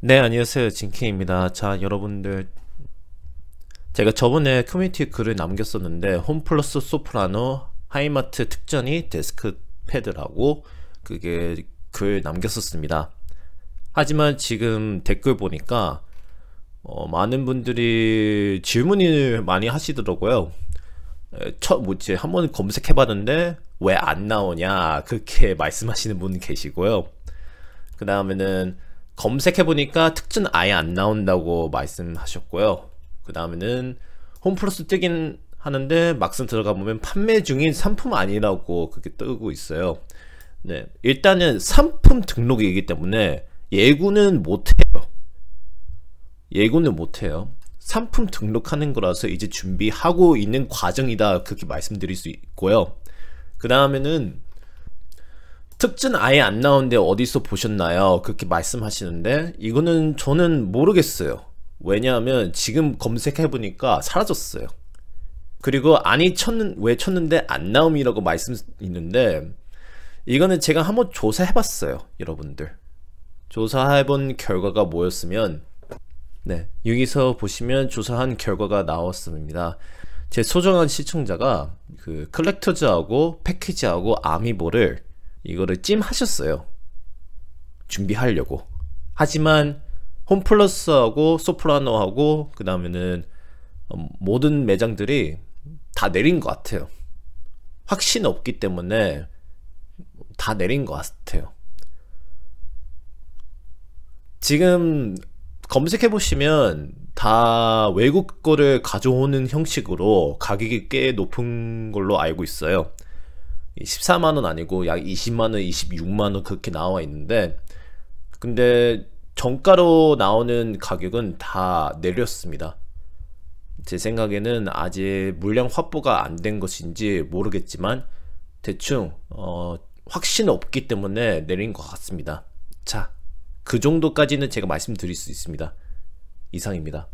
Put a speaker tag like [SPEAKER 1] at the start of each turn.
[SPEAKER 1] 네 안녕하세요 진케입니다 자 여러분들 제가 저번에 커뮤니티 글을 남겼었는데 홈플러스 소프라노 하이마트 특전이 데스크패드라고 그게 글 남겼었습니다 하지만 지금 댓글 보니까 어, 많은 분들이 질문을 많이 하시더라고요 첫 뭐지 한번 검색해 봤는데 왜 안 나오냐 그렇게 말씀하시는 분 계시고요 그 다음에는 검색해보니까 특전 아예 안 나온다고 말씀하셨고요. 그 다음에는 홈플러스 뜨긴 하는데 막상 들어가보면 판매 중인 상품 아니라고 그렇게 뜨고 있어요. 네. 일단은 상품 등록이기 때문에 예고는 못해요. 예고는 못해요. 상품 등록하는 거라서 이제 준비하고 있는 과정이다 그렇게 말씀드릴 수 있고요. 그 다음에는 특진 아예 안 나오는데 어디서 보셨나요? 그렇게 말씀하시는데 이거는 저는 모르겠어요. 왜냐하면 지금 검색해보니까 사라졌어요. 그리고 아니 쳤는 왜 쳤는데 안 나옴이라고 말씀 했는데 이거는 제가 한번 조사해봤어요, 여러분들. 조사해본 결과가 뭐였으면 네 여기서 보시면 조사한 결과가 나왔습니다. 제 소중한 시청자가 그 컬렉터즈하고 패키지하고 아미보를 이거를 찜하셨어요. 준비하려고. 하지만 홈플러스하고 소프라노하고 그 다음에는 어, 모든 매장들이 다 내린 것 같아요. 확신 없기 때문에 다 내린 것 같아요. 지금 검색해 보시면 다 외국 거를 가져오는 형식으로 가격이 꽤 높은 걸로 알고 있어요. 14만원 아니고 약 20만원, 26만원 그렇게 나와 있는데 근데 정가로 나오는 가격은 다 내렸습니다. 제 생각에는 아직 물량 확보가 안 된 것인지 모르겠지만 대충 어, 확신 없기 때문에 내린 것 같습니다. 자, 그 정도까지는 제가 말씀드릴 수 있습니다. 이상입니다.